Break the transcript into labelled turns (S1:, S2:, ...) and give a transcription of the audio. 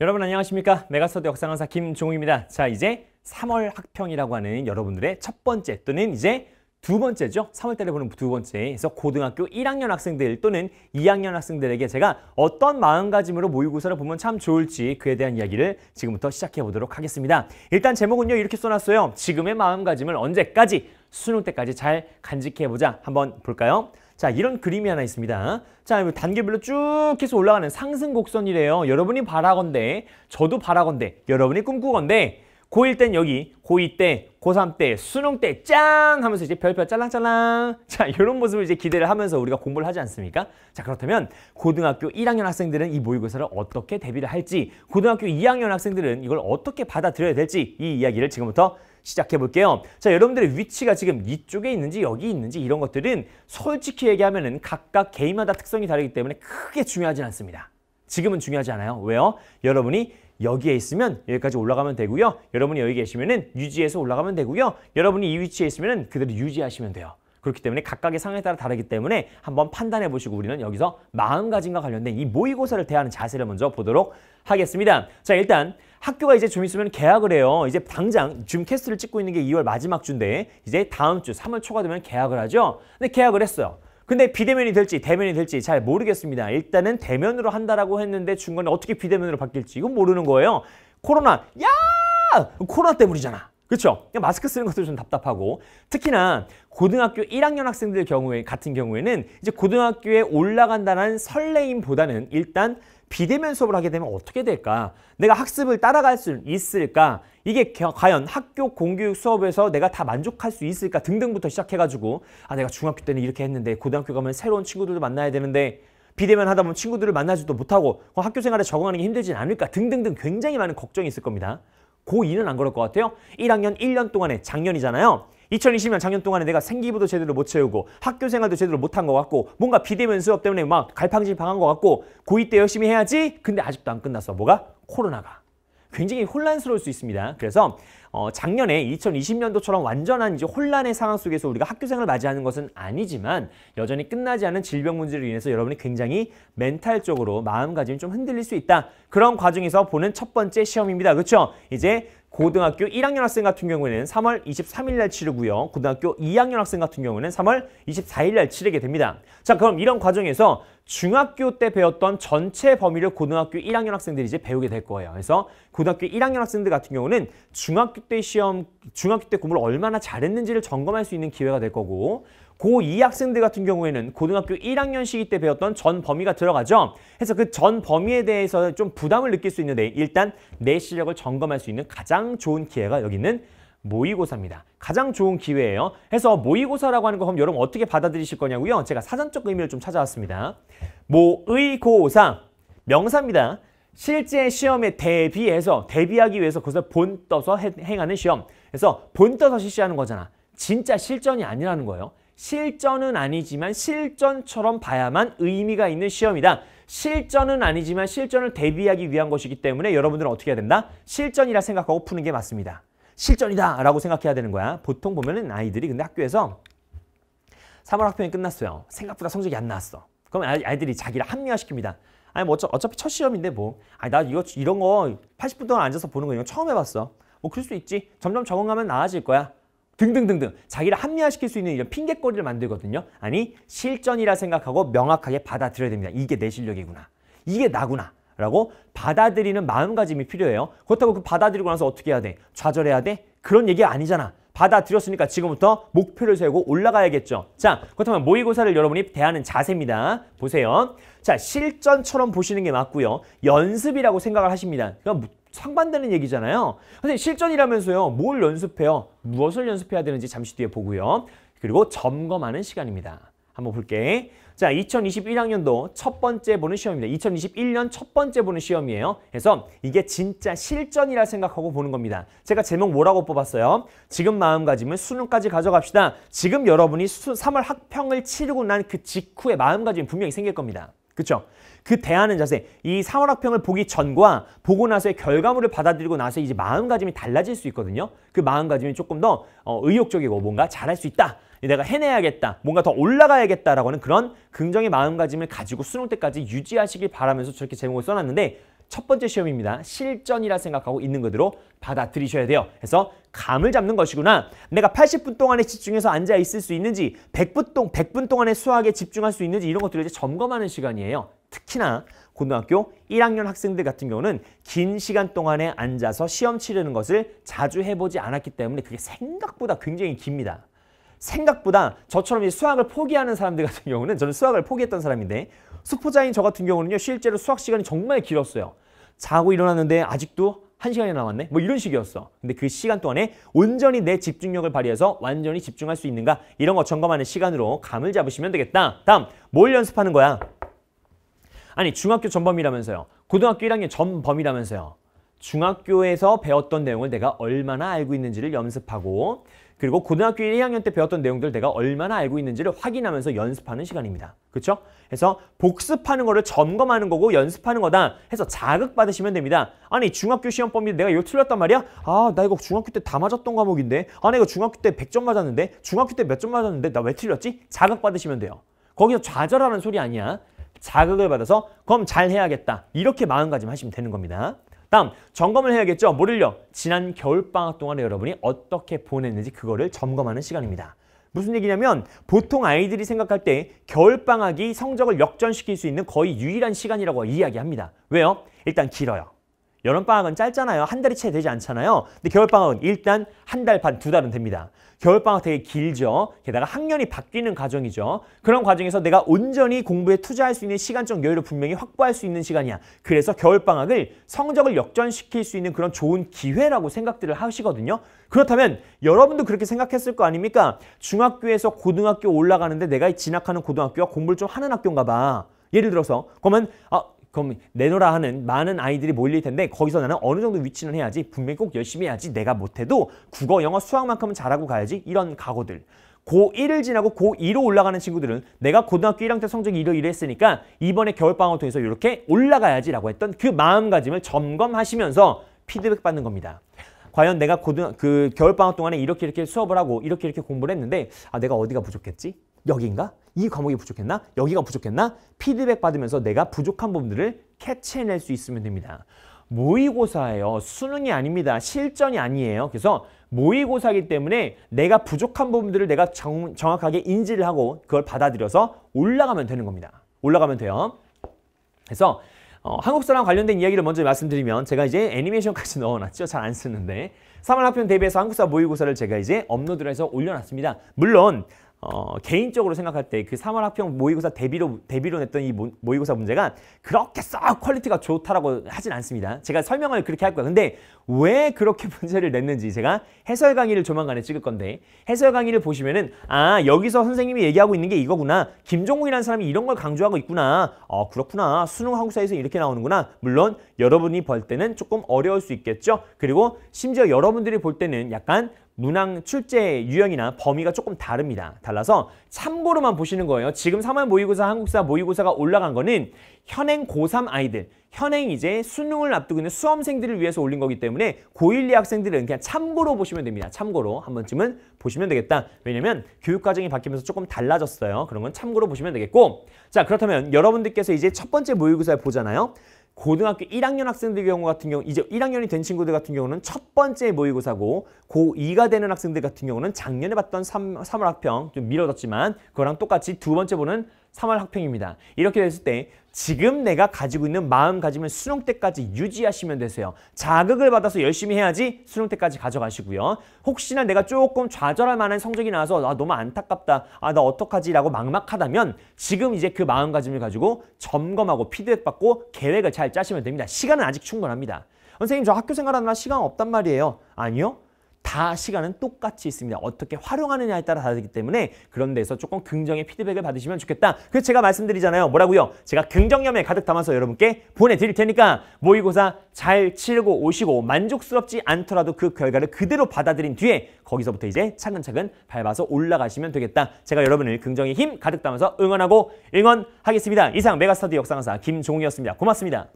S1: 여러분 안녕하십니까 메가스터디 역사강사 김종욱입니다자 이제 3월 학평이라고 하는 여러분들의 첫 번째 또는 이제 두 번째죠 3월달에 보는 두 번째에서 고등학교 1학년 학생들 또는 2학년 학생들에게 제가 어떤 마음가짐으로 모의고사를 보면 참 좋을지 그에 대한 이야기를 지금부터 시작해 보도록 하겠습니다 일단 제목은요 이렇게 써놨어요 지금의 마음가짐을 언제까지 수능 때까지 잘 간직해보자 한번 볼까요 자, 이런 그림이 하나 있습니다. 자, 단계별로 쭉 계속 올라가는 상승 곡선이래요. 여러분이 바라건대, 저도 바라건대, 여러분이 꿈꾸건대 고1 땐 여기, 고2 때, 고3 때, 수능 때 짱! 하면서 이제 별표 짤랑짤랑 자 이런 모습을 이제 기대를 하면서 우리가 공부를 하지 않습니까? 자 그렇다면 고등학교 1학년 학생들은 이 모의고사를 어떻게 대비를 할지 고등학교 2학년 학생들은 이걸 어떻게 받아들여야 될지 이 이야기를 지금부터 시작해 볼게요. 자, 여러분들의 위치가 지금 이쪽에 있는지 여기 있는지 이런 것들은 솔직히 얘기하면은 각각 개인마다 특성이 다르기 때문에 크게 중요하진 않습니다. 지금은 중요하지 않아요. 왜요? 여러분이 여기에 있으면 여기까지 올라가면 되고요. 여러분이 여기 계시면은 유지해서 올라가면 되고요. 여러분이 이 위치에 있으면은 그대로 유지하시면 돼요. 그렇기 때문에 각각의 상황에 따라 다르기 때문에 한번 판단해 보시고 우리는 여기서 마음가짐과 관련된 이 모의고사를 대하는 자세를 먼저 보도록 하겠습니다. 자 일단 학교가 이제 좀 있으면 개학을 해요. 이제 당장 줌 캐스트를 찍고 있는 게 2월 마지막 주인데 이제 다음 주 3월 초가 되면 개학을 하죠. 근데 개학을 했어요. 근데 비대면이 될지 대면이 될지 잘 모르겠습니다. 일단은 대면으로 한다라고 했는데 중간에 어떻게 비대면으로 바뀔지 이건 모르는 거예요. 코로나 야 코로나 때문이잖아. 그렇죠? 마스크 쓰는 것도 좀 답답하고 특히나 고등학교 1학년 학생들 경우에 같은 경우에는 이제 고등학교에 올라간다는 설레임보다는 일단 비대면 수업을 하게 되면 어떻게 될까? 내가 학습을 따라갈 수 있을까? 이게 과연 학교 공교육 수업에서 내가 다 만족할 수 있을까? 등등부터 시작해가지고 아 내가 중학교 때는 이렇게 했는데 고등학교 가면 새로운 친구들도 만나야 되는데 비대면 하다 보면 친구들을 만나지도 못하고 학교 생활에 적응하는 게 힘들진 않을까 등등등 굉장히 많은 걱정이 있을 겁니다. 고2는 안 그럴 것 같아요. 1학년 1년 동안에 작년이잖아요. 2020년 작년 동안에 내가 생기부도 제대로 못 채우고 학교 생활도 제대로 못 한 것 같고 뭔가 비대면 수업 때문에 막 갈팡질팡한 것 같고 고2 때 열심히 해야지 근데 아직도 안 끝났어. 뭐가? 코로나가. 굉장히 혼란스러울 수 있습니다. 그래서 어, 작년에 2020년도처럼 완전한 이제 혼란의 상황 속에서 우리가 학교생활을 맞이하는 것은 아니지만 여전히 끝나지 않은 질병 문제로 인해서 여러분이 굉장히 멘탈적으로 마음가짐이 좀 흔들릴 수 있다. 그런 과정에서 보는 첫 번째 시험입니다. 그렇죠? 이제 고등학교 1학년 학생 같은 경우에는 3월 23일 날 치르고요. 고등학교 2학년 학생 같은 경우는 3월 24일 날 치르게 됩니다. 자, 그럼 이런 과정에서 중학교 때 배웠던 전체 범위를 고등학교 1학년 학생들이 이제 배우게 될 거예요. 그래서 고등학교 1학년 학생들 같은 경우는 중학교 때 시험, 중학교 때 공부를 얼마나 잘했는지를 점검할 수 있는 기회가 될 거고 고2 학생들 같은 경우에는 고등학교 1학년 시기 때 배웠던 전 범위가 들어가죠. 그래서 그 전 범위에 대해서 좀 부담을 느낄 수 있는데 일단 내 실력을 점검할 수 있는 가장 좋은 기회가 여기는 있 모의고사입니다. 가장 좋은 기회예요. 해서 모의고사라고 하는 거 그럼 여러분 어떻게 받아들이실 거냐고요? 제가 사전적 의미를 좀 찾아왔습니다. 모의고사 명사입니다. 실제 시험에 대비해서 대비하기 위해서 그것을 본 떠서 행하는 시험. 그래서 본 떠서 실시하는 거잖아. 진짜 실전이 아니라는 거예요. 실전은 아니지만 실전처럼 봐야만 의미가 있는 시험이다. 실전은 아니지만 실전을 대비하기 위한 것이기 때문에 여러분들은 어떻게 해야 된다? 실전이라 생각하고 푸는 게 맞습니다. 실전이다 라고 생각해야 되는 거야. 보통 보면은 아이들이 근데 학교에서 3월 학평이 끝났어요. 생각보다 성적이 안 나왔어. 그럼 아이들이 자기를 합리화시킵니다. 아니 뭐 어차피 첫 시험인데 뭐. 아니 나 이거 이런 거 80분 동안 앉아서 보는 거 이거 처음 해봤어. 뭐 그럴 수 있지. 점점 적응하면 나아질 거야. 등등등등 자기를 합리화시킬 수 있는 이런 핑계거리를 만들거든요. 아니 실전이라 생각하고 명확하게 받아들여야 됩니다. 이게 내 실력이구나. 이게 나구나. 라고 받아들이는 마음가짐이 필요해요. 그렇다고 그 받아들이고 나서 어떻게 해야 돼? 좌절해야 돼? 그런 얘기 아니잖아. 받아들였으니까 지금부터 목표를 세우고 올라가야겠죠. 자, 그렇다면 모의고사를 여러분이 대하는 자세입니다. 보세요. 자, 실전처럼 보시는 게 맞고요. 연습이라고 생각을 하십니다. 그러니까 상반되는 얘기잖아요. 선생님 실전이라면서요. 뭘 연습해요? 무엇을 연습해야 되는지 잠시 뒤에 보고요. 그리고 점검하는 시간입니다. 한번 볼게. 자, 2021학년도 첫 번째 보는 시험입니다. 2021년 첫 번째 보는 시험이에요. 그래서 이게 진짜 실전이라 생각하고 보는 겁니다. 제가 제목 뭐라고 뽑았어요? 지금 마음가짐을 수능까지 가져갑시다. 지금 여러분이 3월 학평을 치르고 난 그 직후에 마음가짐 분명히 생길 겁니다. 그렇죠? 그 대하는 자세, 이사월 학평을 보기 전과 보고 나서의 결과물을 받아들이고 나서 이제 마음가짐이 달라질 수 있거든요. 그 마음가짐이 조금 더 어, 의욕적이고 뭔가 잘할 수 있다. 내가 해내야겠다. 뭔가 더 올라가야겠다라고 하는 그런 긍정의 마음가짐을 가지고 수능 때까지 유지하시길 바라면서 저렇게 제목을 써놨는데 첫 번째 시험입니다. 실전이라 생각하고 있는 그대로 받아들이셔야 돼요. 그래서 감을 잡는 것이구나. 내가 80분 동안에 집중해서 앉아 있을 수 있는지 100분, 동, 100분 동안에 수학에 집중할 수 있는지 이런 것들을 이제 점검하는 시간이에요. 특히나 고등학교 1학년 학생들 같은 경우는 긴 시간 동안에 앉아서 시험 치르는 것을 자주 해보지 않았기 때문에 그게 생각보다 굉장히 깁니다. 생각보다 저처럼 수학을 포기하는 사람들 같은 경우는 저는 수학을 포기했던 사람인데 수포자인 저 같은 경우는요 실제로 수학 시간이 정말 길었어요. 자고 일어났는데 아직도 한시간이 남았네? 뭐 이런 식이었어. 근데 그 시간 동안에 온전히 내 집중력을 발휘해서 완전히 집중할 수 있는가? 이런 거 점검하는 시간으로 감을 잡으시면 되겠다. 다음, 뭘 연습하는 거야? 아니, 중학교 전범이라면서요. 고등학교 1학년 전범이라면서요. 중학교에서 배웠던 내용을 내가 얼마나 알고 있는지를 연습하고 그리고 고등학교 1학년 때 배웠던 내용들 내가 얼마나 알고 있는지를 확인하면서 연습하는 시간입니다. 그렇죠? 그래서 복습하는 거를 점검하는 거고 연습하는 거다 해서 자극받으시면 됩니다. 아니 중학교 시험 범위 내가 이거 틀렸단 말이야? 아 나 이거 중학교 때 다 맞았던 과목인데 아나 이거 중학교 때 100점 아, 맞았는데 중학교 때 몇 점 맞았는데 나 왜 틀렸지? 자극받으시면 돼요. 거기서 좌절하는 소리 아니야. 자극을 받아서 그럼 잘해야겠다. 이렇게 마음가짐하시면 되는 겁니다. 다음 점검을 해야겠죠. 뭐를요? 지난 겨울방학 동안에 여러분이 어떻게 보냈는지 그거를 점검하는 시간입니다. 무슨 얘기냐면 보통 아이들이 생각할 때 겨울방학이 성적을 역전시킬 수 있는 거의 유일한 시간이라고 이야기합니다. 왜요? 일단 길어요. 여름방학은 짧잖아요. 한 달이 채 되지 않잖아요. 근데 겨울방학은 일단 한 달 반, 두 달은 됩니다. 겨울방학 되게 길죠. 게다가 학년이 바뀌는 과정이죠. 그런 과정에서 내가 온전히 공부에 투자할 수 있는 시간적 여유를 분명히 확보할 수 있는 시간이야. 그래서 겨울방학을 성적을 역전시킬 수 있는 그런 좋은 기회라고 생각들을 하시거든요. 그렇다면 여러분도 그렇게 생각했을 거 아닙니까? 중학교에서 고등학교 올라가는데 내가 진학하는 고등학교와 공부를 좀 하는 학교인가 봐. 예를 들어서 그러면 어, 그럼 내놓으라 하는 많은 아이들이 몰릴 텐데 거기서 나는 어느 정도 위치는 해야지 분명히 꼭 열심히 해야지 내가 못해도 국어, 영어, 수학만큼은 잘하고 가야지 이런 각오들 고1을 지나고 고2로 올라가는 친구들은 내가 고등학교 1학년 때 성적이 1로 1로 했으니까 이번에 겨울방학을 통해서 이렇게 올라가야지 라고 했던 그 마음가짐을 점검하시면서 피드백 받는 겁니다. 과연 내가 고등 그 겨울방학 동안에 이렇게 이렇게 수업을 하고 이렇게 이렇게 공부를 했는데 아 내가 어디가 부족했지? 여기인가? 이 과목이 부족했나? 여기가 부족했나? 피드백 받으면서 내가 부족한 부분들을 캐치해낼 수 있으면 됩니다. 모의고사예요. 수능이 아닙니다. 실전이 아니에요. 그래서 모의고사이기 때문에 내가 부족한 부분들을 내가 정, 정확하게 인지를 하고 그걸 받아들여서 올라가면 되는 겁니다. 올라가면 돼요. 그래서 어, 한국사랑 관련된 이야기를 먼저 말씀드리면 제가 이제 애니메이션까지 넣어놨죠. 잘 안 쓰는데. 3월 학평 대비해서 한국사 모의고사를 제가 이제 업로드를 해서 올려놨습니다. 물론 어, 개인적으로 생각할 때 그 3월 학평 모의고사 대비로 대비로 냈던 이 모, 모의고사 문제가 그렇게 썩 퀄리티가 좋다라고 하진 않습니다. 제가 설명을 그렇게 할 거예요. 근데 왜 그렇게 문제를 냈는지 제가 해설 강의를 조만간에 찍을 건데 해설 강의를 보시면은 아 여기서 선생님이 얘기하고 있는 게 이거구나. 김종국이라는 사람이 이런 걸 강조하고 있구나. 어 그렇구나. 수능 한국사에서 이렇게 나오는구나. 물론 여러분이 볼 때는 조금 어려울 수 있겠죠. 그리고 심지어 여러분들이 볼 때는 약간 문항 출제 유형이나 범위가 조금 다릅니다. 달라서 참고로만 보시는 거예요. 지금 3월 모의고사, 한국사 모의고사가 올라간 거는 현행 고3 아이들, 현행 이제 수능을 앞두고 있는 수험생들을 위해서 올린 거기 때문에 고1, 2 학생들은 그냥 참고로 보시면 됩니다. 참고로 한 번쯤은 보시면 되겠다. 왜냐면 교육과정이 바뀌면서 조금 달라졌어요. 그런 건 참고로 보시면 되겠고 자 그렇다면 여러분들께서 이제 첫 번째 모의고사를 보잖아요. 고등학교 1학년 학생들 경우 같은 경우 이제 1학년이 된 친구들 같은 경우는 첫 번째 모의고사고 고2가 되는 학생들 같은 경우는 작년에 봤던 3, 월 학평 좀 미뤄졌지만 그거랑 똑같이 두 번째 보는 3월 학평입니다. 이렇게 됐을 때 지금 내가 가지고 있는 마음가짐을 수능 때까지 유지하시면 되세요. 자극을 받아서 열심히 해야지 수능 때까지 가져가시고요. 혹시나 내가 조금 좌절할 만한 성적이 나와서 아, 너무 안타깝다. 아, 나 어떡하지? 라고 막막하다면 지금 이제 그 마음가짐을 가지고 점검하고 피드백받고 계획을 잘 짜시면 됩니다. 시간은 아직 충분합니다. 선생님 저 학교 생활하느라 시간 없단 말이에요. 아니요. 다 시간은 똑같이 있습니다. 어떻게 활용하느냐에 따라 다르기 때문에 그런 데서 조금 긍정의 피드백을 받으시면 좋겠다. 그래서 제가 말씀드리잖아요. 뭐라고요? 제가 긍정념에 가득 담아서 여러분께 보내드릴 테니까 모의고사 잘 치르고 오시고 만족스럽지 않더라도 그 결과를 그대로 받아들인 뒤에 거기서부터 이제 차근차근 밟아서 올라가시면 되겠다. 제가 여러분을 긍정의 힘 가득 담아서 응원하고 응원하겠습니다. 이상 메가스터디 역사강사 김종우였습니다. 고맙습니다.